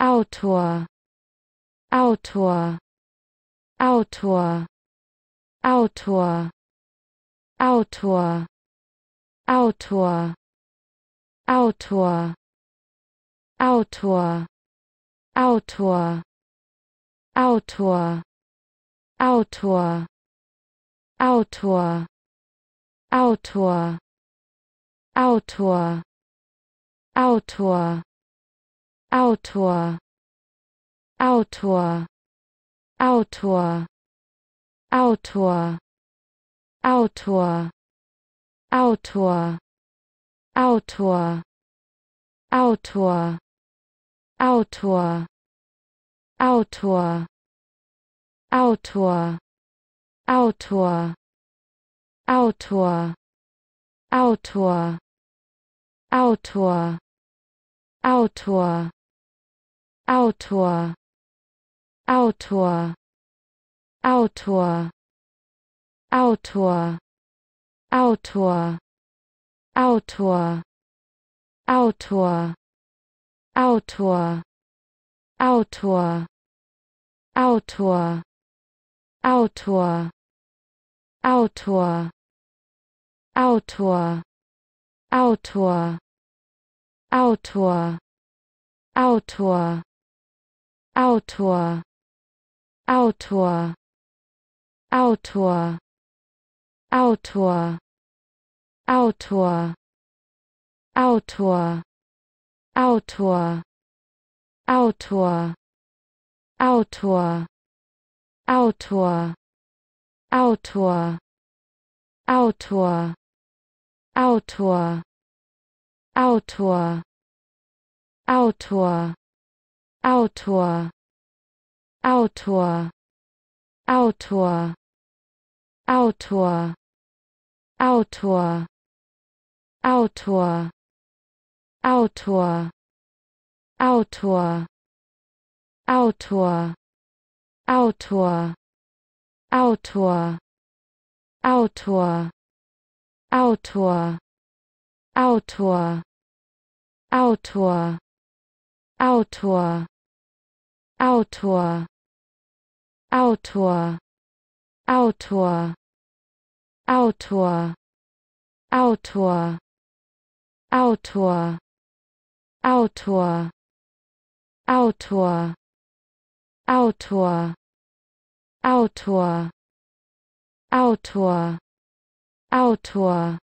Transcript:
Autor Autor Autor Autor Autor Autor Autor Autor Autor Autor Autor Autor Autor Autor Autor Autor Autor Autor Autor Autor Autor Autor Autor Autor Autor Autor Autor Autor Autor Autor Autor Autor Autor Autor Autor Autor Autor Autor Autor Autor Autor Autor Autor Autor Autor Autor Autor Autor Autor Autor Autor Autor Autor Autor Autor Autor Autor Autor Autor Autor Autor Autor Autor Autor Autor Autor Autor Autor Autor Autor Autor Autor Autor Autor Autor Autor Autor Autor Autor Autor Autor Autor Autor Autor Autor Autor Autor Autor Autor Autor